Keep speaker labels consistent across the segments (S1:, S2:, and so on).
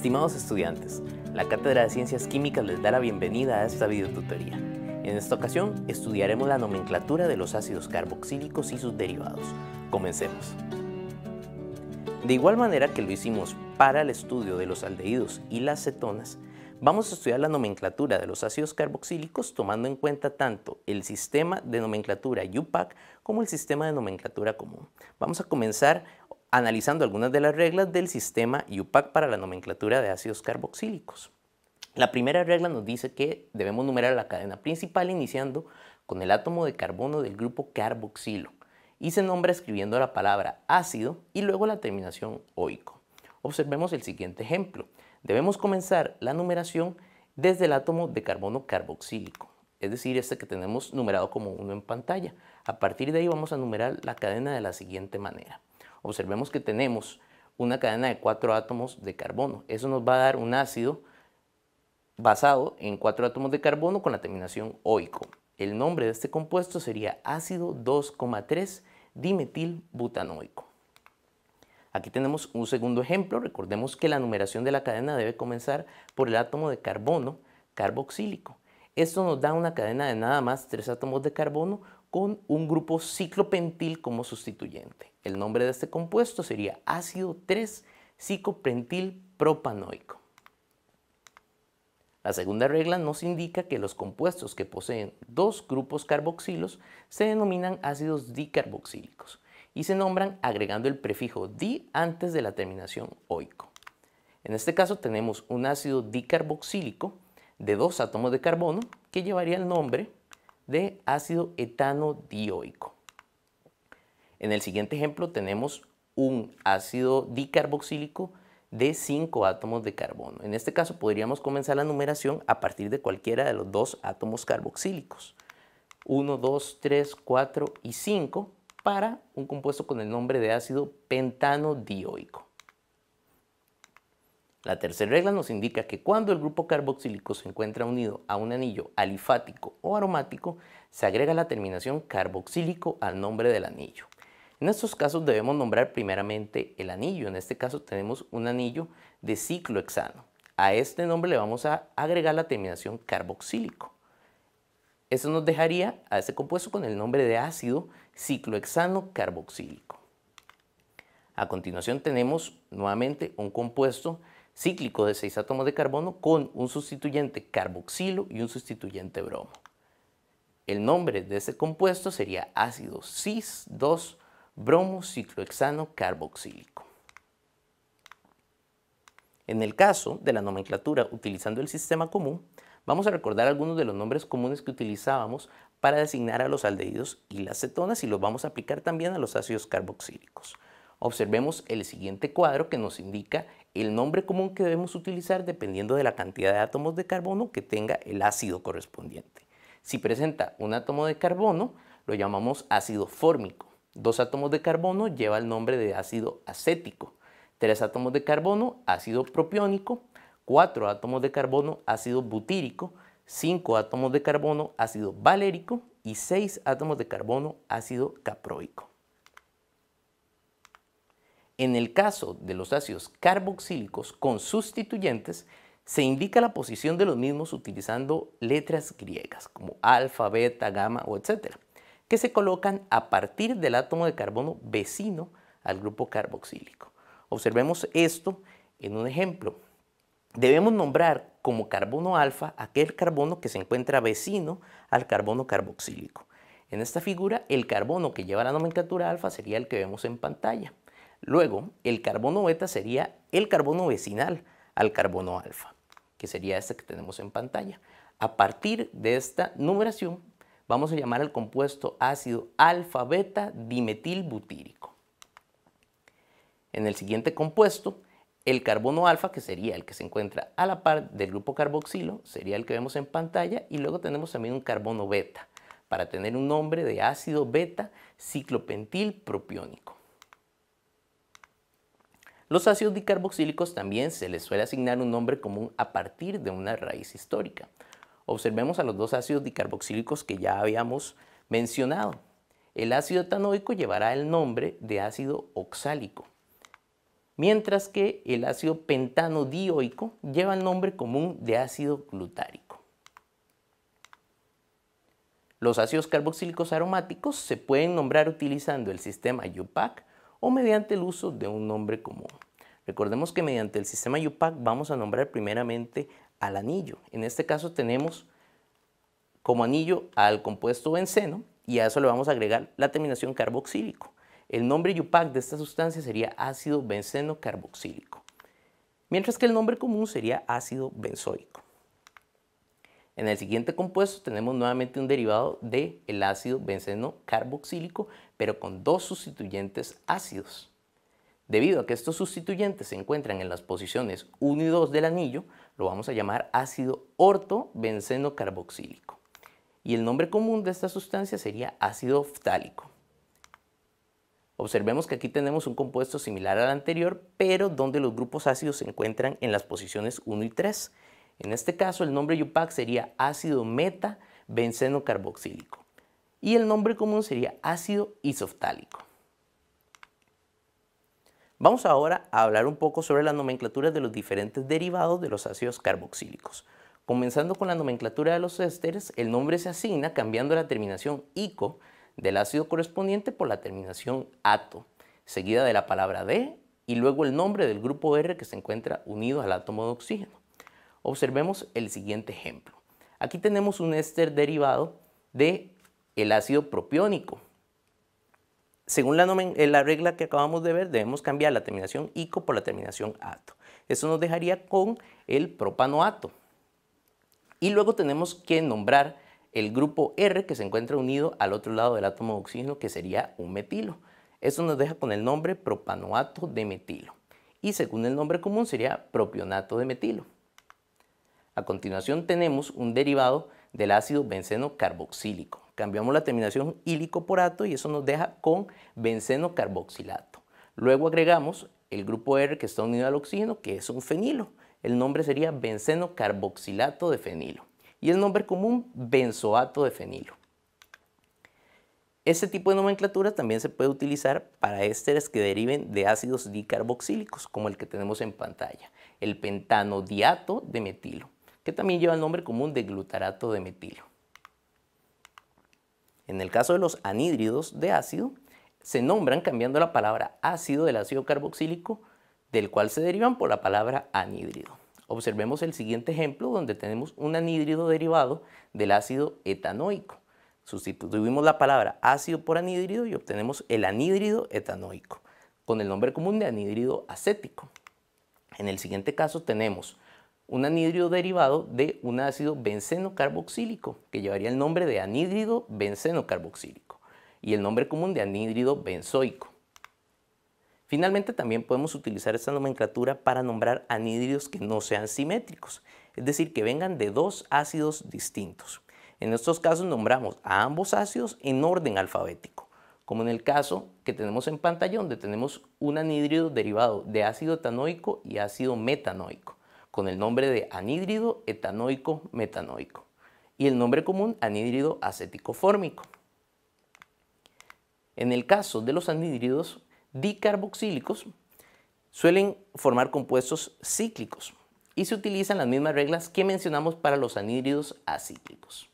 S1: Estimados estudiantes, la Cátedra de Ciencias Químicas les da la bienvenida a esta videotutoría. En esta ocasión estudiaremos la nomenclatura de los ácidos carboxílicos y sus derivados. Comencemos. De igual manera que lo hicimos para el estudio de los aldehídos y las cetonas, vamos a estudiar la nomenclatura de los ácidos carboxílicos tomando en cuenta tanto el sistema de nomenclatura UPAC como el sistema de nomenclatura común. Vamos a comenzar analizando algunas de las reglas del sistema IUPAC para la nomenclatura de ácidos carboxílicos. La primera regla nos dice que debemos numerar la cadena principal iniciando con el átomo de carbono del grupo carboxilo y se nombra escribiendo la palabra ácido y luego la terminación oico. Observemos el siguiente ejemplo. Debemos comenzar la numeración desde el átomo de carbono carboxílico, es decir, este que tenemos numerado como uno en pantalla. A partir de ahí vamos a numerar la cadena de la siguiente manera. Observemos que tenemos una cadena de cuatro átomos de carbono. Eso nos va a dar un ácido basado en cuatro átomos de carbono con la terminación oico. El nombre de este compuesto sería ácido 2,3 dimetilbutanoico. Aquí tenemos un segundo ejemplo. Recordemos que la numeración de la cadena debe comenzar por el átomo de carbono carboxílico. Esto nos da una cadena de nada más tres átomos de carbono con un grupo ciclopentil como sustituyente. El nombre de este compuesto sería ácido 3-ciclopentil propanoico. La segunda regla nos indica que los compuestos que poseen dos grupos carboxilos se denominan ácidos dicarboxílicos y se nombran agregando el prefijo di antes de la terminación oico. En este caso tenemos un ácido dicarboxílico de dos átomos de carbono que llevaría el nombre de ácido etanodioico. En el siguiente ejemplo tenemos un ácido dicarboxílico de 5 átomos de carbono. En este caso podríamos comenzar la numeración a partir de cualquiera de los dos átomos carboxílicos. 1, 2, 3, 4 y 5 para un compuesto con el nombre de ácido pentanodioico. La tercera regla nos indica que cuando el grupo carboxílico se encuentra unido a un anillo alifático o aromático, se agrega la terminación carboxílico al nombre del anillo. En estos casos debemos nombrar primeramente el anillo. En este caso tenemos un anillo de ciclohexano. A este nombre le vamos a agregar la terminación carboxílico. Eso nos dejaría a este compuesto con el nombre de ácido ciclohexano carboxílico. A continuación tenemos nuevamente un compuesto cíclico de seis átomos de carbono con un sustituyente carboxilo y un sustituyente bromo. El nombre de ese compuesto sería ácido cis 2 bromociclohexano carboxílico. En el caso de la nomenclatura utilizando el sistema común, vamos a recordar algunos de los nombres comunes que utilizábamos para designar a los aldehídos y las cetonas y los vamos a aplicar también a los ácidos carboxílicos. Observemos el siguiente cuadro que nos indica el nombre común que debemos utilizar dependiendo de la cantidad de átomos de carbono que tenga el ácido correspondiente. Si presenta un átomo de carbono, lo llamamos ácido fórmico. Dos átomos de carbono lleva el nombre de ácido acético. Tres átomos de carbono, ácido propiónico. Cuatro átomos de carbono, ácido butírico. Cinco átomos de carbono, ácido valérico. Y seis átomos de carbono, ácido caproico. En el caso de los ácidos carboxílicos con sustituyentes, se indica la posición de los mismos utilizando letras griegas como alfa, beta, gamma o etcétera, que se colocan a partir del átomo de carbono vecino al grupo carboxílico. Observemos esto en un ejemplo. Debemos nombrar como carbono alfa aquel carbono que se encuentra vecino al carbono carboxílico. En esta figura, el carbono que lleva la nomenclatura alfa sería el que vemos en pantalla. Luego, el carbono beta sería el carbono vecinal al carbono alfa, que sería este que tenemos en pantalla. A partir de esta numeración, vamos a llamar al compuesto ácido alfa beta dimetilbutírico. En el siguiente compuesto, el carbono alfa, que sería el que se encuentra a la par del grupo carboxilo, sería el que vemos en pantalla, y luego tenemos también un carbono beta, para tener un nombre de ácido beta ciclopentilpropiónico los ácidos dicarboxílicos también se les suele asignar un nombre común a partir de una raíz histórica. Observemos a los dos ácidos dicarboxílicos que ya habíamos mencionado. El ácido etanoico llevará el nombre de ácido oxálico, mientras que el ácido pentanodioico lleva el nombre común de ácido glutárico. Los ácidos carboxílicos aromáticos se pueden nombrar utilizando el sistema UPAC o mediante el uso de un nombre común. Recordemos que mediante el sistema UPAC vamos a nombrar primeramente al anillo. En este caso tenemos como anillo al compuesto benceno y a eso le vamos a agregar la terminación carboxílico. El nombre UPAC de esta sustancia sería ácido benceno carboxílico, mientras que el nombre común sería ácido benzoico. En el siguiente compuesto tenemos nuevamente un derivado del ácido benceno carboxílico, pero con dos sustituyentes ácidos. Debido a que estos sustituyentes se encuentran en las posiciones 1 y 2 del anillo, lo vamos a llamar ácido benceno carboxílico. Y el nombre común de esta sustancia sería ácido ftálico. Observemos que aquí tenemos un compuesto similar al anterior, pero donde los grupos ácidos se encuentran en las posiciones 1 y 3. En este caso, el nombre Yupac sería ácido meta-benceno carboxílico y el nombre común sería ácido isoftálico. Vamos ahora a hablar un poco sobre la nomenclatura de los diferentes derivados de los ácidos carboxílicos. Comenzando con la nomenclatura de los ésteres, el nombre se asigna cambiando la terminación ico del ácido correspondiente por la terminación ato, seguida de la palabra D y luego el nombre del grupo R que se encuentra unido al átomo de oxígeno. Observemos el siguiente ejemplo. Aquí tenemos un éster derivado de el ácido propiónico. Según la, eh, la, regla que acabamos de ver, debemos cambiar la terminación ico por la terminación ato. Eso nos dejaría con el propanoato. Y luego tenemos que nombrar el grupo R que se encuentra unido al otro lado del átomo de oxígeno, que sería un metilo. Eso nos deja con el nombre propanoato de metilo. Y según el nombre común sería propionato de metilo. A continuación tenemos un derivado del ácido benceno carboxílico. Cambiamos la terminación ílico por ato y eso nos deja con benceno carboxilato. Luego agregamos el grupo R que está unido al oxígeno, que es un fenilo. El nombre sería benceno carboxilato de fenilo. Y el nombre común, benzoato de fenilo. Este tipo de nomenclatura también se puede utilizar para ésteres que deriven de ácidos dicarboxílicos, como el que tenemos en pantalla, el pentanodiato de metilo que también lleva el nombre común de glutarato de metilo. En el caso de los anhídridos de ácido, se nombran cambiando la palabra ácido del ácido carboxílico, del cual se derivan por la palabra anhídrido. Observemos el siguiente ejemplo donde tenemos un anhídrido derivado del ácido etanoico. Sustituimos la palabra ácido por anhídrido y obtenemos el anhídrido etanoico, con el nombre común de anhídrido acético. En el siguiente caso tenemos un anhídrido derivado de un ácido benceno carboxílico, que llevaría el nombre de anhídrido benceno carboxílico y el nombre común de anhídrido benzoico. Finalmente, también podemos utilizar esta nomenclatura para nombrar anhídridos que no sean simétricos, es decir, que vengan de dos ácidos distintos. En estos casos nombramos a ambos ácidos en orden alfabético, como en el caso que tenemos en pantalla donde tenemos un anhídrido derivado de ácido etanoico y ácido metanoico con el nombre de anhídrido etanoico metanoico y el nombre común anhídrido acético fórmico. En el caso de los anhídridos dicarboxílicos, suelen formar compuestos cíclicos y se utilizan las mismas reglas que mencionamos para los anhídridos acíclicos.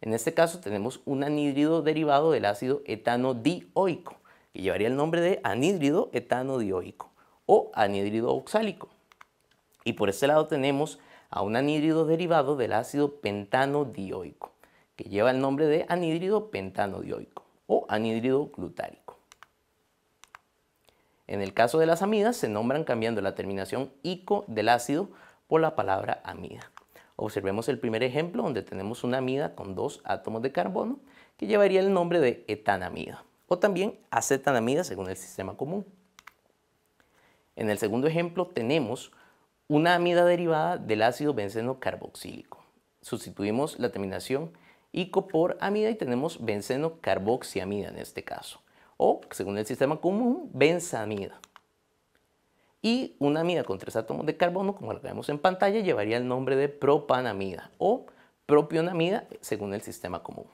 S1: En este caso tenemos un anhídrido derivado del ácido etanodioico, que llevaría el nombre de anhídrido etanodioico o anhídrido oxálico. Y por ese lado tenemos a un anhídrido derivado del ácido pentanodioico, que lleva el nombre de anhídrido pentanodioico o anhídrido glutárico. En el caso de las amidas se nombran cambiando la terminación ico del ácido por la palabra amida. Observemos el primer ejemplo donde tenemos una amida con dos átomos de carbono que llevaría el nombre de etanamida o también acetanamida según el sistema común. En el segundo ejemplo tenemos una amida derivada del ácido benceno carboxílico. Sustituimos la terminación ico por amida y tenemos benceno carboxiamida en este caso, o según el sistema común, benzamida. Y una amida con tres átomos de carbono, como la vemos en pantalla, llevaría el nombre de propanamida o propionamida según el sistema común.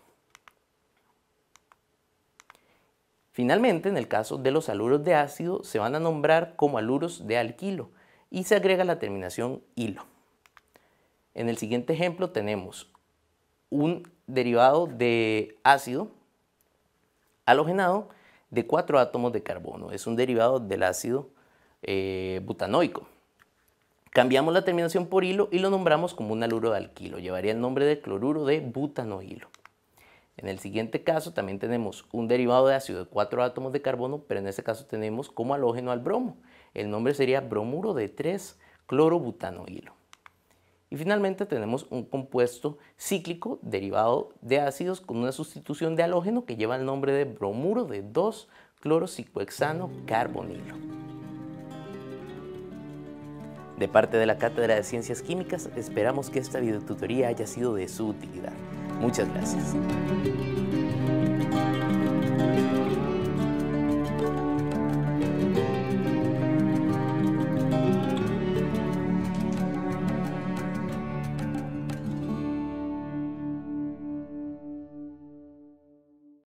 S1: Finalmente, en el caso de los aluros de ácido, se van a nombrar como aluros de alquilo, y se agrega la terminación hilo. En el siguiente ejemplo tenemos un derivado de ácido halogenado de cuatro átomos de carbono. Es un derivado del ácido eh, butanoico. Cambiamos la terminación por hilo y lo nombramos como un aluro de alquilo. Llevaría el nombre de cloruro de butanohilo. En el siguiente caso también tenemos un derivado de ácido de 4 átomos de carbono, pero en este caso tenemos como halógeno al bromo. El nombre sería bromuro de 3 clorobutanoilo. Y finalmente tenemos un compuesto cíclico derivado de ácidos con una sustitución de halógeno que lleva el nombre de bromuro de 2 clorociclohexano carbonilo. De parte de la Cátedra de Ciencias Químicas, esperamos que esta videotutoría haya sido de su utilidad. Muchas gracias.